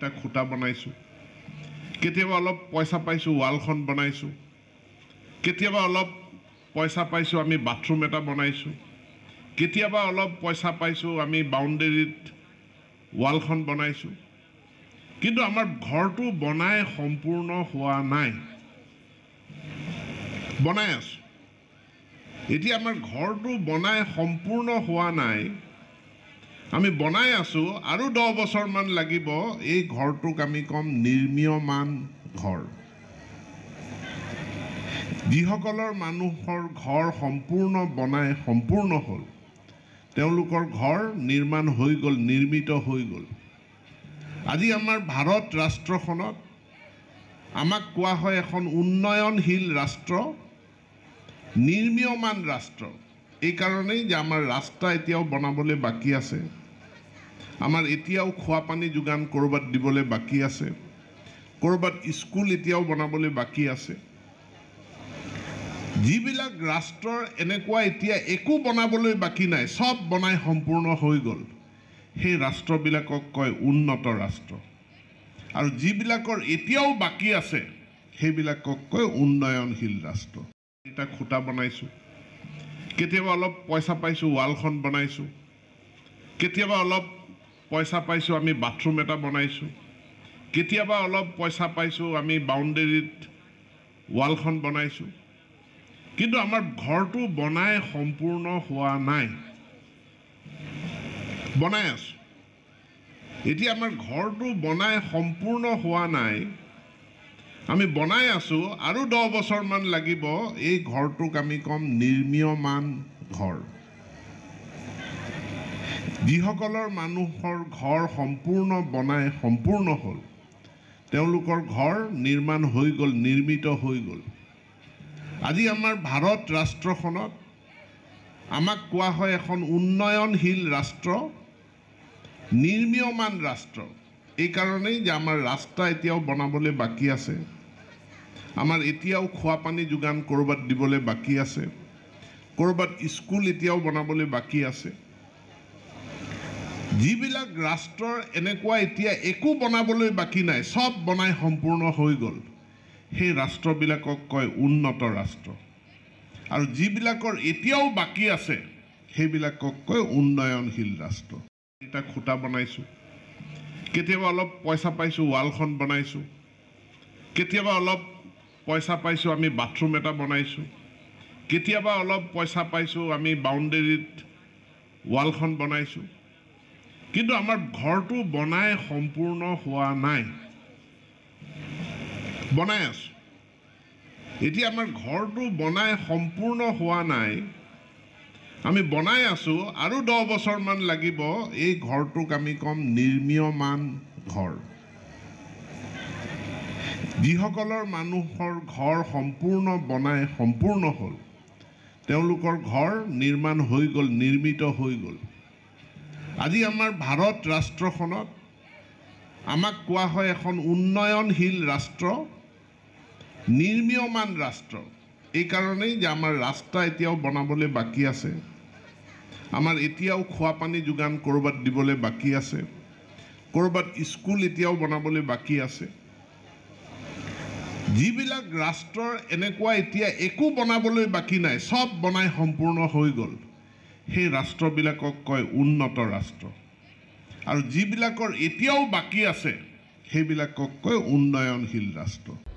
চাৰিটা খুটা বনাইছোঁ কেতিয়াবা অলপ পইচা পাইছোঁ ৱালখন বনাইছোঁ কেতিয়াবা অলপ পইচা পাইছোঁ আমি বাথৰুম এটা বনাইছোঁ কেতিয়াবা অলপ পইচা পাইছোঁ আমি বাউণ্ডেৰীত ৱালখন বনাইছোঁ কিন্তু আমাৰ ঘৰটো বনাই সম্পূৰ্ণ হোৱা নাই বনাই আছো এতিয়া আমাৰ ঘৰটো বনাই সম্পূৰ্ণ হোৱা নাই আমি বনাই আছোঁ আৰু দহ বছৰমান লাগিব এই ঘৰটোক আমি ক'ম নিৰ্মীয়মান ঘৰ যিসকলৰ মানুহৰ ঘৰ সম্পূৰ্ণ বনাই সম্পূৰ্ণ হ'ল তেওঁলোকৰ ঘৰ নিৰ্মাণ হৈ গ'ল নিৰ্মিত হৈ গ'ল আজি আমাৰ ভাৰত ৰাষ্ট্ৰখনত আমাক কোৱা হয় এখন উন্নয়নশীল ৰাষ্ট্ৰ নিৰ্মীয়মান ৰাষ্ট্ৰ এইকাৰণেই যে আমাৰ ৰাস্তা এতিয়াও বনাবলৈ বাকী আছে আমাৰ এতিয়াও খোৱা পানী যোগান ক'ৰবাত দিবলৈ বাকী আছে ক'ৰবাত স্কুল এতিয়াও বনাবলৈ বাকী আছে যিবিলাক ৰাষ্ট্ৰৰ এনেকুৱা এতিয়া একো বনাবলৈ বাকী নাই চব বনাই সম্পূৰ্ণ হৈ গ'ল সেই ৰাষ্ট্ৰবিলাকক কয় উন্নত ৰাষ্ট্ৰ আৰু যিবিলাকৰ এতিয়াও বাকী আছে সেইবিলাকক কয় উন্নয়নশীল ৰাষ্ট্ৰ এতিয়া খুটা বনাইছোঁ কেতিয়াবা অলপ পইচা পাইছোঁ ৱালখন বনাইছোঁ কেতিয়াবা অলপ পইচা পাইছোঁ আমি বাথৰুম এটা বনাইছোঁ কেতিয়াবা অলপ পইচা পাইছোঁ আমি বাউণ্ডেৰীত ৱালখন বনাইছোঁ কিন্তু আমাৰ ঘৰটো বনাই সম্পূৰ্ণ হোৱা নাই বনাই আছোঁ এতিয়া আমাৰ ঘৰটো বনাই সম্পূৰ্ণ হোৱা নাই আমি বনাই আছোঁ আৰু দহ বছৰমান লাগিব এই ঘৰটোক আমি ক'ম নিৰ্মীয়মান ঘৰ যিসকলৰ মানুহৰ ঘৰ সম্পূৰ্ণ বনাই সম্পূৰ্ণ হ'ল তেওঁলোকৰ ঘৰ নিৰ্মাণ হৈ গ'ল নিৰ্মিত হৈ গ'ল আজি আমাৰ ভাৰত ৰাষ্ট্ৰখনত আমাক কোৱা হয় এখন উন্নয়নশীল ৰাষ্ট্ৰ নিৰ্মীয়মান ৰাষ্ট্ৰ এইকাৰণেই যে আমাৰ ৰাস্তা এতিয়াও বনাবলৈ বাকী আছে আমাৰ এতিয়াও খোৱা পানী যোগান ক'ৰবাত দিবলৈ বাকী আছে ক'ৰবাত স্কুল এতিয়াও বনাবলৈ বাকী আছে যিবিলাক ৰাষ্ট্ৰৰ এনেকুৱা এতিয়া একো বনাবলৈ বাকী নাই চব বনাই সম্পূৰ্ণ হৈ গ'ল সেই ৰাষ্ট্ৰবিলাকক কয় উন্নত ৰাষ্ট্ৰ আৰু যিবিলাকৰ এতিয়াও বাকী আছে সেইবিলাকক কয় উন্নয়নশীল ৰাষ্ট্ৰ এতিয়া খুটা বনাইছোঁ কেতিয়াবা অলপ পইচা পাইছোঁ ৱালখন বনাইছোঁ কেতিয়াবা অলপ পইচা পাইছোঁ আমি বাথৰুম এটা বনাইছোঁ কেতিয়াবা অলপ পইচা পাইছোঁ আমি বাউণ্ডেৰীত ৱালখন বনাইছোঁ কিন্তু আমাৰ ঘৰটো বনাই সম্পূৰ্ণ হোৱা নাই বনাই আছোঁ এতিয়া আমাৰ ঘৰটো বনাই সম্পূৰ্ণ হোৱা নাই আমি বনাই আছোঁ আৰু দহ বছৰমান লাগিব এই ঘৰটোক আমি ক'ম নিৰ্মীয়মান ঘৰ যিসকলৰ মানুহৰ ঘৰ সম্পূৰ্ণ বনাই সম্পূৰ্ণ হ'ল তেওঁলোকৰ ঘৰ নিৰ্মাণ হৈ গ'ল নিৰ্মিত হৈ গ'ল আজি আমাৰ ভাৰত ৰাষ্ট্ৰখনত আমাক কোৱা হয় এখন উন্নয়নশীল ৰাষ্ট্ৰ নিৰ্মীয়মান ৰাষ্ট্ৰ এইকাৰণেই যে আমাৰ ৰাস্তা এতিয়াও বনাবলৈ বাকী আছে আমাৰ এতিয়াও খোৱা পানী যোগান ক'ৰবাত দিবলৈ বাকী আছে ক'ৰবাত স্কুল এতিয়াও বনাবলৈ বাকী আছে যিবিলাক ৰাষ্ট্ৰৰ এনেকুৱা এতিয়া একো বনাবলৈ বাকী নাই চব বনাই সম্পূৰ্ণ হৈ গ'ল সেই ৰাষ্ট্ৰবিলাকক কয় উন্নত ৰাষ্ট্ৰ আৰু যিবিলাকৰ এতিয়াও বাকী আছে সেইবিলাকক কয় উন্নয়নশীল ৰাষ্ট্ৰ